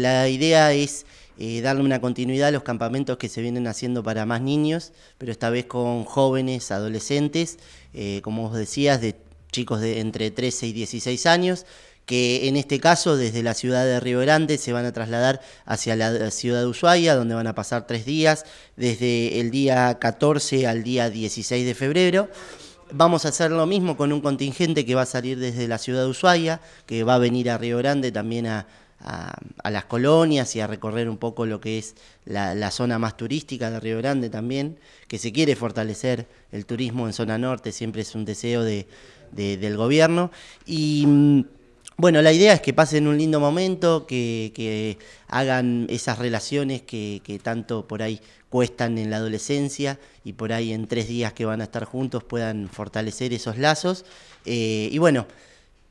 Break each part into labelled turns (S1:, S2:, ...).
S1: La idea es eh, darle una continuidad a los campamentos que se vienen haciendo para más niños, pero esta vez con jóvenes, adolescentes, eh, como vos decías, de chicos de entre 13 y 16 años, que en este caso desde la ciudad de Río Grande se van a trasladar hacia la ciudad de Ushuaia, donde van a pasar tres días, desde el día 14 al día 16 de febrero. Vamos a hacer lo mismo con un contingente que va a salir desde la ciudad de Ushuaia, que va a venir a Río Grande también a a, las colonias y a recorrer un poco lo que es la, zona más turística de Río Grande también, que se quiere fortalecer el turismo en zona norte, siempre es un deseo de, del gobierno. Y mm, bueno, la idea es que pasen un lindo momento, que, hagan esas relaciones que, tanto por ahí cuestan en la adolescencia y por ahí en tres días que van a estar juntos puedan fortalecer esos lazos. Eh, y bueno,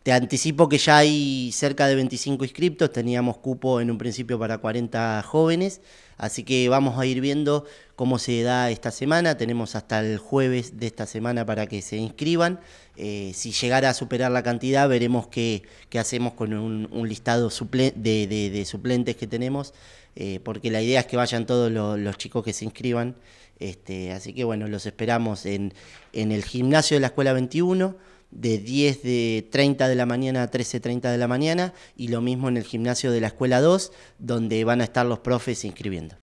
S1: te anticipo que ya hay cerca de 25 inscriptos, teníamos cupo en un principio para 40 jóvenes, así que vamos a ir viendo cómo se da esta semana, tenemos hasta el jueves de esta semana para que se inscriban, eh, si llegara a superar la cantidad veremos qué, hacemos con un, listado de, suplentes que tenemos, eh, porque la idea es que vayan todos los, chicos que se inscriban, este, así que bueno, los esperamos en el gimnasio de la Escuela 21 de 10 de 30 de la mañana a 13.30 de la mañana y lo mismo en el gimnasio de la escuela 2, donde van a estar los profes inscribiendo.